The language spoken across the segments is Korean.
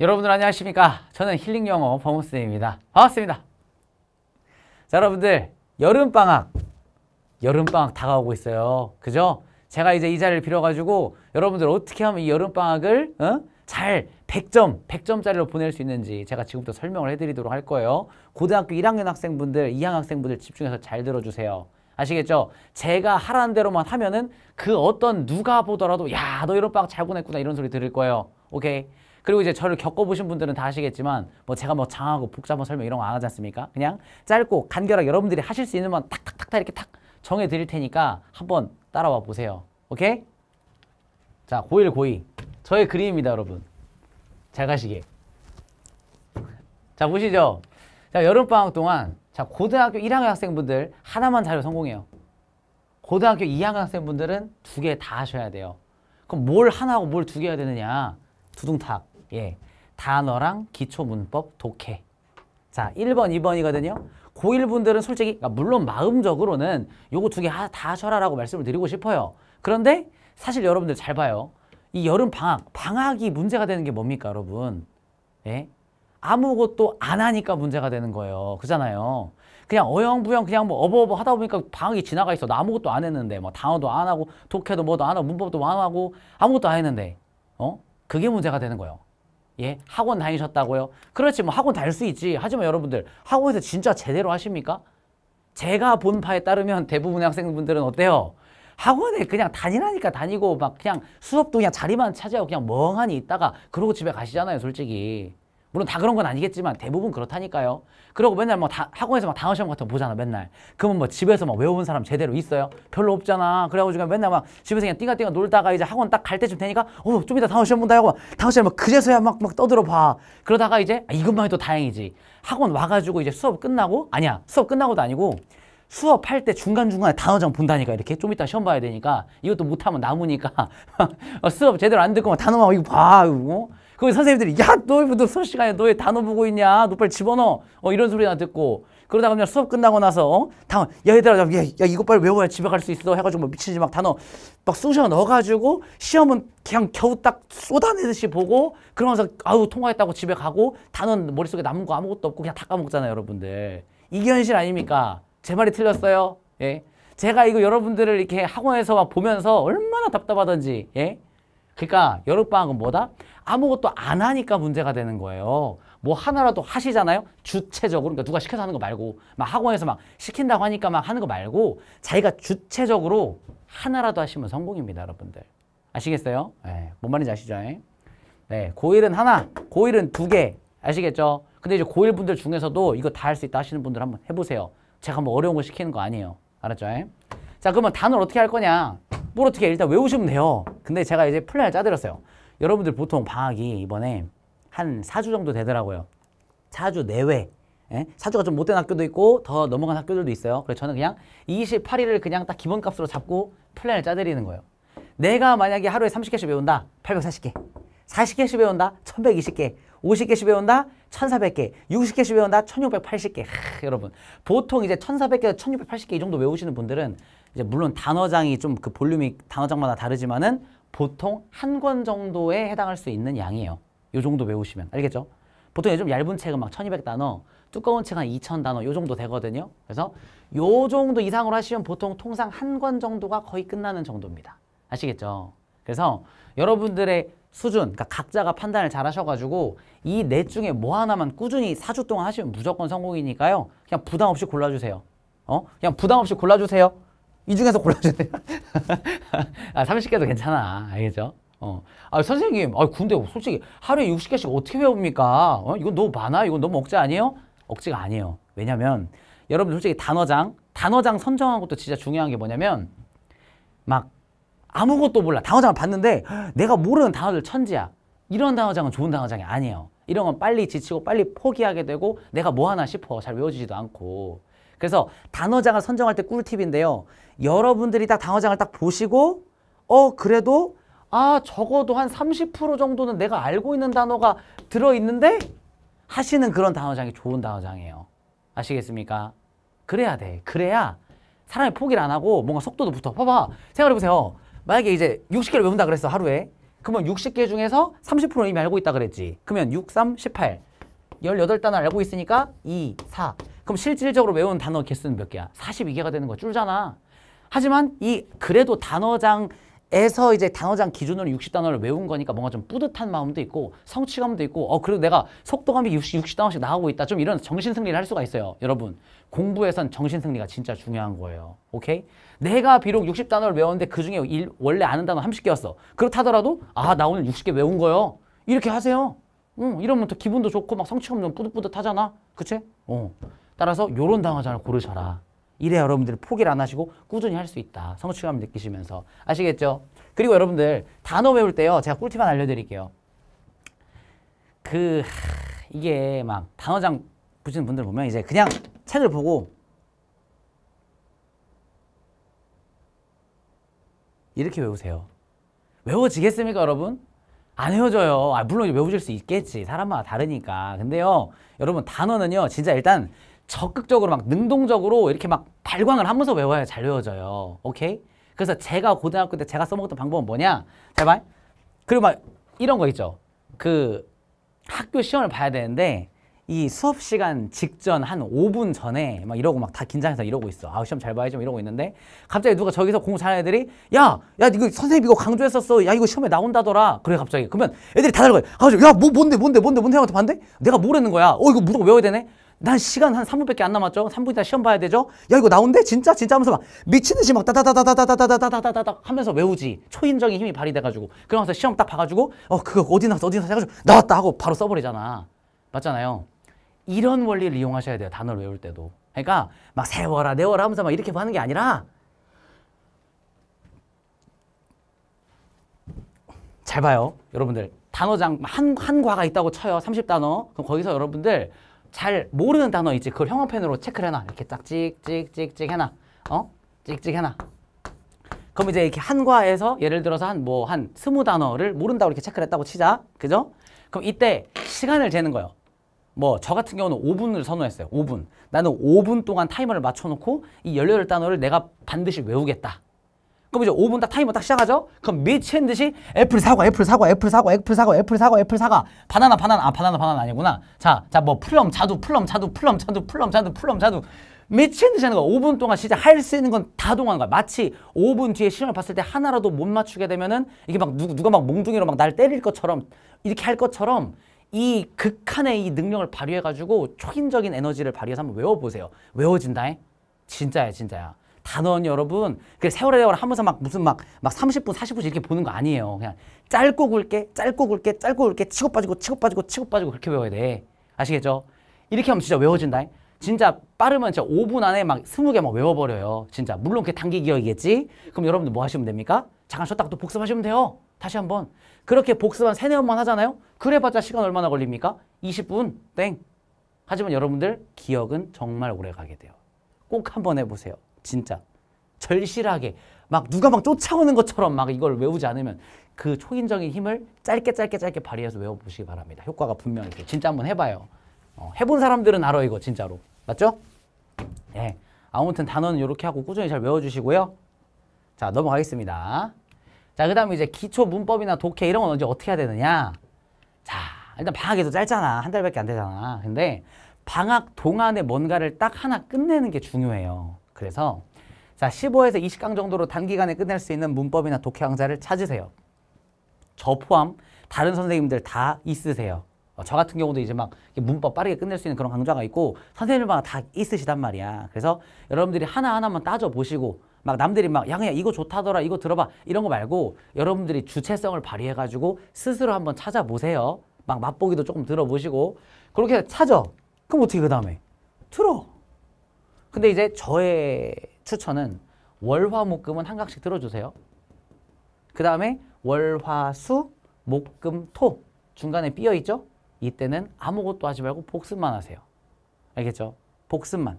여러분들 안녕하십니까? 저는 힐링 영어 범호쌤입니다 반갑습니다. 자, 여러분들 여름방학, 여름방학 다가오고 있어요. 그죠? 제가 이제 이 자리를 빌어가지고 여러분들 어떻게 하면 이 여름방학을 어? 잘 100점, 100점짜리로 보낼 수 있는지 제가 지금부터 설명을 해드리도록 할 거예요. 고등학교 1학년 학생분들, 2학년 학생분들 집중해서 잘 들어주세요. 아시겠죠? 제가 하라는 대로만 하면은 그 어떤 누가 보더라도 야, 너 이런 빵잘 보냈구나 이런 소리 들을 거예요. 오케이? 그리고 이제 저를 겪어보신 분들은 다 아시겠지만 뭐 제가 뭐 장하고 복잡한 설명 이런 거 안 하지 않습니까? 그냥 짧고 간결하게 여러분들이 하실 수 있는 만 탁탁탁탁 이렇게 탁 정해드릴 테니까 한번 따라와 보세요. 오케이? 자, 고1, 고2. 저의 그림입니다, 여러분. 잘 가시게. 자, 보시죠. 자, 여름방학 동안 자 고등학교 1학년 학생분들 하나만 자료 성공해요. 고등학교 2학년 학생분들은 두 개 다 하셔야 돼요. 그럼 뭘 하나하고 뭘 두 개 해야 되느냐. 두둥탁. 예. 단어랑 기초 문법 독해. 자, 1번, 2번이거든요. 고1 분들은 솔직히 그러니까 물론 마음적으로는 요거 두 개다 하셔라 라고 말씀을 드리고 싶어요. 그런데 사실 여러분들 잘 봐요. 이 여름 방학, 방학이 문제가 되는 게 뭡니까 여러분? 예? 아무것도 안 하니까 문제가 되는 거예요. 그잖아요. 그냥 어영부영 그냥 뭐 어버어버 하다 보니까 방학이 지나가 있어. 나 아무것도 안 했는데 뭐 단어도 안 하고 독해도 뭐도 안 하고 문법도 안 하고 아무것도 안 했는데 어? 그게 문제가 되는 거예요. 예, 학원 다니셨다고요? 그렇지, 뭐 학원 다닐 수 있지. 하지만 여러분들, 학원에서 진짜 제대로 하십니까? 제가 본 바에 따르면 대부분의 학생분들은 어때요? 학원에 그냥 다니라니까 다니고 막 그냥 수업도 그냥 자리만 차지하고 그냥 멍하니 있다가 그러고 집에 가시잖아요, 솔직히. 물론 다 그런 건 아니겠지만 대부분 그렇다니까요. 그리고 맨날 뭐 다, 학원에서 막 단어 시험 같은 거 보잖아 맨날. 그러면 뭐 집에서 막 외워본 사람 제대로 있어요? 별로 없잖아. 그래가지고 맨날 막 집에서 그냥 띵가띵가 놀다가 이제 학원 딱 갈 때쯤 되니까 어좀 이따 단어 시험 본다 하고 단어 시험 막 그제서야 막, 막 떠들어 봐. 그러다가 이제 아, 이것만 해도 다행이지. 학원 와가지고 이제 수업 끝나고 아니야 수업 끝나고도 아니고 수업할 때 중간중간에 단어장 본다니까 이렇게 좀 이따 시험 봐야 되니까 이것도 못하면 남으니까 어, 수업 제대로 안 듣고 단어만 이거 봐 이거 그 선생님들이 야 너희 뭐 너 수업 시간에 너의 단어 보고 있냐 너 빨리 집어넣어 어, 이런 소리나 듣고 그러다가 그냥 수업 끝나고 나서 어? 다음 야 얘들아 야, 야 이거 빨리 외워야 집에 갈 수 있어 해가지고 뭐 미치지 막 단어 막 쑤셔 넣어가지고 시험은 그냥 겨우 딱 쏟아내듯이 보고 그러면서 아우 통화했다고 집에 가고 단어는 머릿속에 남은 거 아무것도 없고 그냥 다 까먹잖아요 여러분들 이게 현실 아닙니까? 제 말이 틀렸어요 예 제가 이거 여러분들을 이렇게 학원에서 막 보면서 얼마나 답답하던지 예 그러니까 여름방학은 뭐다? 아무것도 안 하니까 문제가 되는 거예요. 뭐 하나라도 하시잖아요. 주체적으로 그러니까 누가 시켜서 하는 거 말고 막 학원에서 막 시킨다고 하니까 막 하는 거 말고 자기가 주체적으로 하나라도 하시면 성공입니다, 여러분들. 아시겠어요? 네, 뭔 말인지 아시죠? 예? 네, 고1은 하나, 고1은두 개. 아시겠죠? 근데 이제 고1 분들 중에서도 이거 다 할 수 있다 하시는 분들 한번 해보세요. 제가 뭐 어려운 거 시키는 거 아니에요. 알았죠? 예? 자, 그러면 단어를 어떻게 할 거냐? 뭘 어떻게 해? 일단 외우시면 돼요. 근데 제가 이제 플랜을 짜드렸어요. 여러분들 보통 방학이 이번에 한 4주 정도 되더라고요. 4주 내외. 예? 4주가 좀 못된 학교도 있고 더 넘어간 학교들도 있어요. 그래서 저는 그냥 28일을 그냥 딱 기본값으로 잡고 플랜을 짜드리는 거예요. 내가 만약에 하루에 30개씩 배운다. 840개. 40개씩 배운다. 1120개. 50개씩 배운다. 1400개. 60개씩 배운다. 1680개. 하, 여러분. 보통 이제 1400개에서 1680개 이 정도 외우시는 분들은 이제 물론 단어장이 좀 그 볼륨이 단어장마다 다르지만은 보통 한 권 정도에 해당할 수 있는 양이에요. 요 정도 외우시면 알겠죠? 보통 요즘 얇은 책은 막 1200단어, 두꺼운 책은 2000단어 요 정도 되거든요. 그래서 요 정도 이상으로 하시면 보통 통상 한 권 정도가 거의 끝나는 정도입니다. 아시겠죠? 그래서 여러분들의 수준, 그러니까 각자가 판단을 잘 하셔가지고 이 넷 중에 뭐 하나만 꾸준히 4주 동안 하시면 무조건 성공이니까요. 그냥 부담 없이 골라주세요. 어? 그냥 부담 없이 골라주세요. 이 중에서 골라주야 돼요. 아, 30개도 괜찮아. 알겠죠? 어. 아, 선생님, 아, 근데 솔직히 하루에 60개씩 어떻게 배웁니까? 어? 이건 너무 많아? 이건 너무 억지 아니에요? 억지가 아니에요. 왜냐면, 여러분 솔직히 단어장, 단어장 선정한 것도 진짜 중요한 게 뭐냐면, 막 아무것도 몰라. 단어장을 봤는데, 내가 모르는 단어들 천지야. 이런 단어장은 좋은 단어장이 아니에요. 이런 건 빨리 지치고 빨리 포기하게 되고 내가 뭐 하나 싶어 잘 외워지지도 않고 그래서 단어장을 선정할 때 꿀팁인데요. 여러분들이 딱 단어장을 딱 보시고 어 그래도 아 적어도 한 30% 정도는 내가 알고 있는 단어가 들어있는데 하시는 그런 단어장이 좋은 단어장이에요. 아시겠습니까? 그래야 돼. 그래야 사람이 포기를 안 하고 뭔가 속도도 붙어. 봐봐. 생각해보세요. 만약에 이제 60개를 외운다 그랬어 하루에. 그러면 60개 중에서 30% 이미 알고 있다 그랬지. 그러면 6, 3, 18. 18단어 알고 있으니까 2, 4. 그럼 실질적으로 외운 단어 개수는 몇 개야? 42개가 되는 거 줄잖아. 하지만 이 그래도 단어장에서 이제 단어장 기준으로 60단어를 외운 거니까 뭔가 좀 뿌듯한 마음도 있고 성취감도 있고 어 그래도 내가 속도감이 60, 60단어씩 나가고 있다. 좀 이런 정신승리를 할 수가 있어요. 여러분 공부에선 정신승리가 진짜 중요한 거예요. 오케이? 내가 비록 60단어를 외웠는데 그중에 일, 원래 아는 단어 30개였어. 그렇다더라도 아 나 오늘 60개 외운 거요. 이렇게 하세요. 응, 이러면 또 기분도 좋고 막 성취감도 뿌듯뿌듯하잖아. 그치? 어. 따라서 요런 당화장을 고르셔라. 이래 여러분들이 포기를 안 하시고 꾸준히 할 수 있다. 성취감 느끼시면서. 아시겠죠? 그리고 여러분들 단어 외울 때요. 제가 꿀팁 하나 알려드릴게요. 그 하, 이게 막 단어장 붙이는 분들 보면 이제 그냥 책을 보고 이렇게 외우세요. 외워지겠습니까 여러분? 안 외워져요. 아, 물론 외워질 수 있겠지. 사람마다 다르니까. 근데요. 여러분 단어는요. 진짜 일단 적극적으로 막 능동적으로 이렇게 막 발광을 하면서 외워야 잘 외워져요. 오케이? 그래서 제가 고등학교 때 제가 써먹었던 방법은 뭐냐? 제발. 그리고 막 이런 거 있죠. 그 학교 시험을 봐야 되는데 이 수업 시간 직전 한 5분 전에 막 이러고 막 다 긴장해서 이러고 있어. 아 시험 잘 봐야지 막 이러고 있는데 갑자기 누가 저기서 공부 잘하는 애들이 야, 야 이거 선생님 이거 강조했었어. 야 이거 시험에 나온다더라. 그래 갑자기 그러면 애들이 다 달고 가지고 야뭐 뭔데 뭔데 뭔데 뭔데 하고 봤는데 내가 모르는 거야. 어 이거 무조건 외워야 되네. 난 시간 한 3분밖에 안 남았죠. 3분 이다 시험 봐야 되죠. 야 이거 나온대? 진짜? 진짜 하면서 막 미친 듯이 막 다다다다다다다다다다다 하면서 외우지. 초인적인 힘이 발휘돼가지고. 그러면서 시험 딱 봐가지고 어 그거 어디 나왔어 어디 나왔어 해가지고 나왔다 하고 바로 써버리잖아. 맞잖아요. 이런 원리를 이용하셔야 돼요. 단어를 외울 때도. 그러니까 막 세워라 내워라 하면서 막 이렇게 하는 게 아니라 잘 봐요. 여러분들 단어장 한, 한 과가 있다고 쳐요. 30단어. 그럼 거기서 여러분들 잘 모르는 단어 있지 그걸 형용펜으로 체크를 해놔 이렇게 딱 찍찍찍찍 해놔 어? 찍찍 해놔 그럼 이제 이렇게 한과에서 예를 들어서 한 뭐한 뭐 스무 뭐 단어를 모른다고 이렇게 체크를 했다고 치자 그죠? 그럼 이때 시간을 재는 거예요 뭐 저 같은 경우는 5분을 선호했어요 5분 나는 5분 동안 타이머를 맞춰놓고 이 18단어를 내가 반드시 외우겠다 그럼 이제 5분 딱 타이머 딱 시작하죠? 그럼 미친 듯이 애플 사과, 애플 사과, 애플 사과, 애플 사과, 애플 사과, 애플 사과. 바나나, 바나나, 아, 바나나, 바나나 아니구나. 자, 자, 뭐 플럼, 자두, 플럼, 자두, 플럼, 자두, 플럼, 자두, 플럼, 자두. 미친 듯이 하는 거야. 5분 동안 진짜 할 수 있는 건 다동안는 거야. 마치 5분 뒤에 시험을 봤을 때 하나라도 못 맞추게 되면은 이게 막 누, 누가 막 몽둥이로 막 날 때릴 것처럼 이렇게 할 것처럼 이 극한의 이 능력을 발휘해가지고 초인적인 에너지를 발휘해서 한번 외워보세요. 외워진다잉? 진짜야, 진짜야. 단원 여러분 그 세월의 대화를 하면서 막 무슨 막막 30분 4 0분 이렇게 보는 거 아니에요. 그냥 짧고 굵게 짧고 굵게 짧고 굵게 치고 빠지고 치고 빠지고 치고 빠지고 그렇게 외워야 돼. 아시겠죠? 이렇게 하면 진짜 외워진다. 진짜 빠르면 진짜 5분 안에 막 20개 막 외워버려요. 진짜. 물론 그게 단기 기억이겠지? 그럼 여러분들 뭐 하시면 됩니까? 잠깐 쉬었다가 또 복습하시면 돼요. 다시 한번. 그렇게 복습 한 세네 번만 하잖아요? 그래봤자 시간 얼마나 걸립니까? 20분? 땡. 하지만 여러분들 기억은 정말 오래 가게 돼요. 꼭 한번 해보세요. 진짜. 절실하게 막 누가 막 쫓아오는 것처럼 막 이걸 외우지 않으면 그 초인적인 힘을 짧게 짧게 짧게 발휘해서 외워보시기 바랍니다. 효과가 분명히 있어요. 진짜 한번 해봐요. 어, 해본 사람들은 알아 이거 진짜로. 맞죠? 네. 아무튼 단어는 이렇게 하고 꾸준히 잘 외워주시고요. 자 넘어가겠습니다. 자그 다음에 이제 기초 문법이나 독해 이런 건언제 어떻게 해야 되느냐. 자 일단 방학에도 짧잖아. 한 달밖에 안 되잖아. 근데 방학 동안에 뭔가를 딱 하나 끝내는 게 중요해요. 그래서 자 15에서 20강 정도로 단기간에 끝낼 수 있는 문법이나 독해 강좌를 찾으세요. 저 포함 다른 선생님들 다 있으세요. 어, 저 같은 경우도 이제 막 문법 빠르게 끝낼 수 있는 그런 강좌가 있고 선생님들마다 다 있으시단 말이야. 그래서 여러분들이 하나하나만 따져보시고 막 남들이 막야그 이거 좋다더라 이거 들어봐 이런 거 말고 여러분들이 주체성을 발휘해가지고 스스로 한번 찾아보세요. 막 맛보기도 조금 들어보시고 그렇게 찾아. 그럼 어떻게 그 다음에? 틀어. 근데 이제 저의 추천은 월화목금은 한각씩 들어주세요. 그 다음에 월화수 목금토 중간에 삐어 있죠? 이때는 아무것도 하지 말고 복습만 하세요. 알겠죠? 복습만.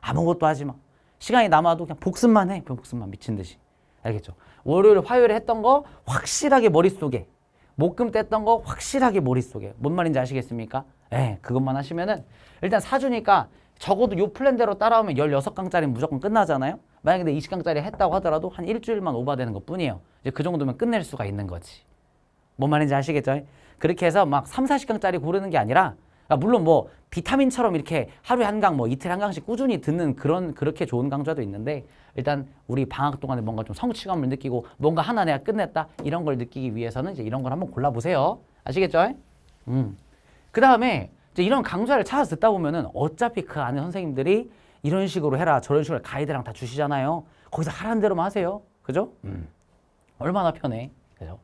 아무것도 하지 마. 시간이 남아도 그냥 복습만 해. 복습만 미친 듯이. 알겠죠? 월요일, 화요일에 했던 거 확실하게 머릿속에. 목금 때 했던 거 확실하게 머릿속에. 뭔 말인지 아시겠습니까? 예, 그것만 하시면은 일단 사주니까 적어도 요 플랜대로 따라오면 16강짜리 무조건 끝나잖아요. 만약에 근 20강짜리 했다고 하더라도 한 일주일만 오바되는 것뿐이에요. 이제 그 정도면 끝낼 수가 있는 거지. 뭔 말인지 아시겠죠? 그렇게 해서 막 3, 40강짜리 고르는 게 아니라 아, 물론 뭐 비타민처럼 이렇게 하루에 한 강, 뭐 이틀 에한 강씩 꾸준히 듣는 그런 그렇게 좋은 강좌도 있는데 일단 우리 방학 동안에 뭔가 좀 성취감을 느끼고 뭔가 하나 내가 끝냈다 이런 걸 느끼기 위해서는 이제 이런 걸 한번 골라보세요. 아시겠죠? 음. 그 다음에 이런 강좌를 찾아 듣다 보면은 어차피 그 안에 선생님들이 이런 식으로 해라 저런 식으로 가이드랑 다 주시잖아요. 거기서 하라는 대로만 하세요. 그죠? 음. 얼마나 편해. 그죠?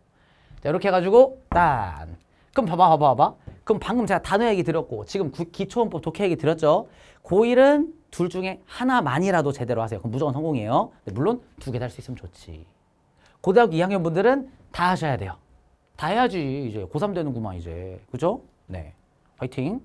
자, 이렇게 해가지고 딴. 그럼 봐봐 봐봐 봐봐. 그럼 방금 제가 단어 얘기 드렸고 지금 기초원법 독해 얘기 드렸죠? 고일은둘 그 중에 하나만이라도 제대로 하세요. 그럼 무조건 성공이에요. 네, 물론 두 개 다 할 수 있으면 좋지. 고등학교 2학년 분들은 다 하셔야 돼요. 다 해야지 이제 고3 되는구만 이제. 그죠? 네. 화이팅.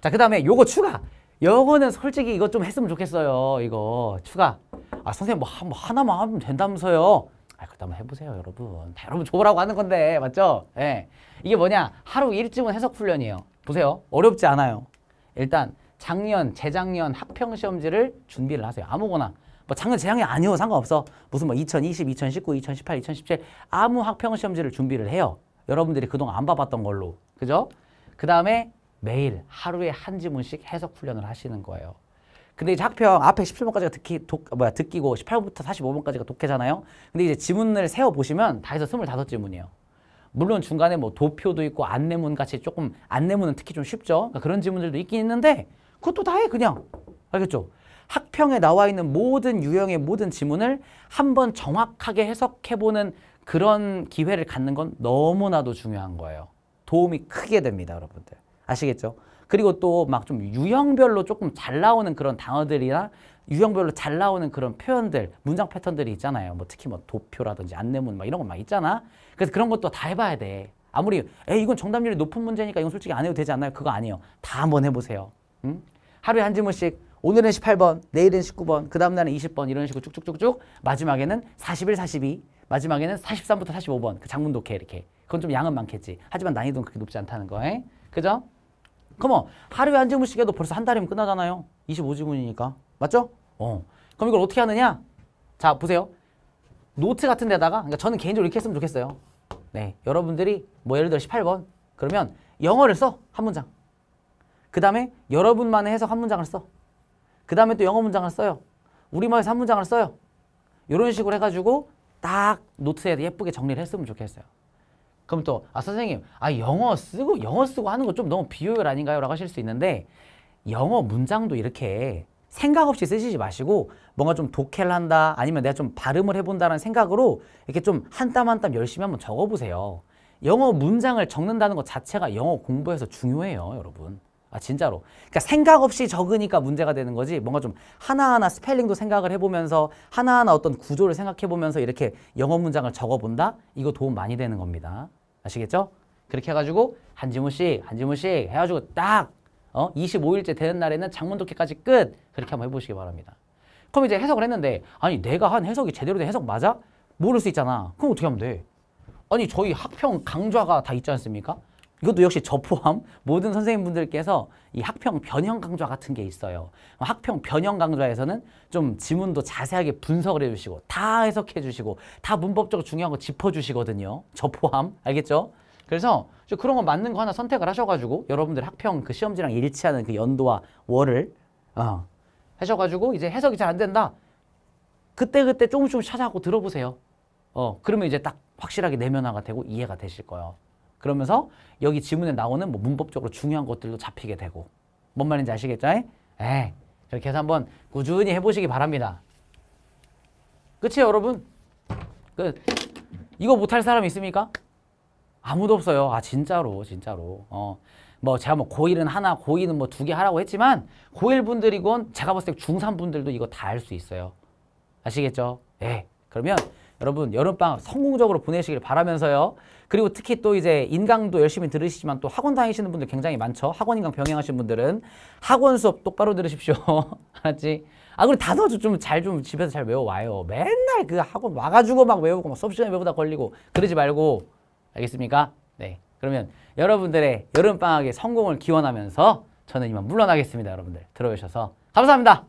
자, 그 다음에 요거 추가. 요거는 솔직히 이거 좀 했으면 좋겠어요. 이거 추가. 아, 선생님 뭐, 뭐 하나만 하면 된다면서요. 아, 그다음 해보세요, 여러분. 다 여러분 좋으라고 하는 건데, 맞죠? 예. 네. 이게 뭐냐? 하루 일찍은 해석 훈련이에요. 보세요. 어렵지 않아요. 일단 작년, 재작년 학평 시험지를 준비를 하세요. 아무거나. 뭐 작년, 재작년 아니요 상관없어. 무슨 뭐 2020, 2019, 2018, 2017 아무 학평 시험지를 준비를 해요. 여러분들이 그동안 안 봐봤던 걸로. 그죠? 그 다음에 매일 하루에 한 지문씩 해석 훈련을 하시는 거예요. 근데 이제 학평 앞에 17번까지가 듣기, 독, 뭐야, 듣기고 18번부터 45번까지가 독해잖아요. 근데 이제 지문을 세어보시면 다 해서 25지문이에요. 물론 중간에 뭐 도표도 있고 안내문 같이 조금 안내문은 특히 좀 쉽죠. 그러니까 그런 지문들도 있긴 있는데 그것도 다 해 그냥. 알겠죠? 학평에 나와 있는 모든 유형의 모든 지문을 한번 정확하게 해석해보는 그런 기회를 갖는 건 너무나도 중요한 거예요. 도움이 크게 됩니다, 여러분들. 아시겠죠? 그리고 또 막 좀 유형별로 조금 잘 나오는 그런 단어들이나 유형별로 잘 나오는 그런 표현들, 문장 패턴들이 있잖아요. 뭐 특히 뭐 도표라든지 안내문 막 이런 거 막 있잖아. 그래서 그런 것도 다 해봐야 돼. 아무리 에이 건 정답률이 높은 문제니까 이건 솔직히 안 해도 되지 않나요? 그거 아니에요. 다 한번 해보세요. 응? 하루에 한질문씩 오늘은 18번, 내일은 19번, 그 다음날은 20번 이런 식으로 쭉쭉쭉쭉 마지막에는 41, 42, 마지막에는 43부터 45번 그 장문 독해 이렇게 그건 좀 양은 많겠지 하지만 난이도는 그렇게 높지 않다는 거에 그죠? 그럼 뭐, 하루에 한질문씩 해도 벌써 한 달이면 끝나잖아요 25지문이니까 맞죠? 어. 그럼 이걸 어떻게 하느냐? 자 보세요 노트 같은 데다가 그러니까 저는 개인적으로 이렇게 했으면 좋겠어요 네 여러분들이 뭐 예를 들어 18번 그러면 영어를 써 한 문장 그 다음에 여러분만의 해석 한 문장을 써그 다음에 또 영어 문장을 써요. 우리말 3문장을 써요. 이런 식으로 해가지고 딱 노트에 예쁘게 정리를 했으면 좋겠어요. 그럼 또, 아, 선생님, 아, 영어 쓰고, 영어 쓰고 하는 거 좀 너무 비효율 아닌가요? 라고 하실 수 있는데, 영어 문장도 이렇게 생각 없이 쓰시지 마시고, 뭔가 좀 독해를 한다, 아니면 내가 좀 발음을 해본다는 생각으로 이렇게 좀 한 땀 한 땀 열심히 한번 적어보세요. 영어 문장을 적는다는 것 자체가 영어 공부에서 중요해요, 여러분. 아 진짜로. 그러니까 생각 없이 적으니까 문제가 되는 거지 뭔가 좀 하나하나 스펠링도 생각을 해보면서 하나하나 어떤 구조를 생각해보면서 이렇게 영어 문장을 적어본다? 이거 도움 많이 되는 겁니다. 아시겠죠? 그렇게 해가지고 한 지문씩 한 지문씩 해가지고 딱 어? 25일째 되는 날에는 장문 독해까지 끝! 그렇게 한번 해보시기 바랍니다. 그럼 이제 해석을 했는데 아니 내가 한 해석이 제대로 된 해석 맞아? 모를 수 있잖아. 그럼 어떻게 하면 돼? 아니 저희 학평 강좌가 다 있지 않습니까? 이것도 역시 저 포함 모든 선생님분들께서 이 학평 변형 강좌 같은 게 있어요. 학평 변형 강좌에서는 좀 지문도 자세하게 분석을 해주시고 다 해석해주시고 다 문법적으로 중요한 거 짚어주시거든요. 저 포함 알겠죠? 그래서 그런 거 맞는 거 하나 선택을 하셔가지고 여러분들 학평 그 시험지랑 일치하는 그 연도와 월을 어, 하셔가지고 이제 해석이 잘 안 된다. 그때그때 그때 조금씩 조금 찾아가고 들어보세요. 어 그러면 이제 딱 확실하게 내면화가 되고 이해가 되실 거예요. 그러면서 여기 지문에 나오는 뭐 문법적으로 중요한 것들도 잡히게 되고 뭔 말인지 아시겠죠? 에 그렇게 해서 한번 꾸준히 해보시기 바랍니다. 끝이에요 여러분. 끝. 그, 이거 못할 사람 있습니까? 아무도 없어요. 아 진짜로 진짜로. 어. 뭐 제가 뭐 고1은 하나, 고2는 뭐두 개 하라고 했지만 고1분들이건 제가 봤을 때 중3분들도 이거 다 할 수 있어요. 아시겠죠? 예. 그러면 여러분 여름방학 성공적으로 보내시길 바라면서요. 그리고 특히 또 이제 인강도 열심히 들으시지만 또 학원 다니시는 분들 굉장히 많죠. 학원 인강 병행하신 분들은 학원 수업 똑바로 들으십시오. 알았지? 아 그리고 단어 좀잘좀 좀 집에서 잘 외워와요. 맨날 그 학원 와가지고 막 외우고 막 수업 시간에 외우다 걸리고 그러지 말고 알겠습니까? 네. 그러면 여러분들의 여름방학의 성공을 기원하면서 저는 이만 물러나겠습니다. 여러분들 들어주셔서 감사합니다.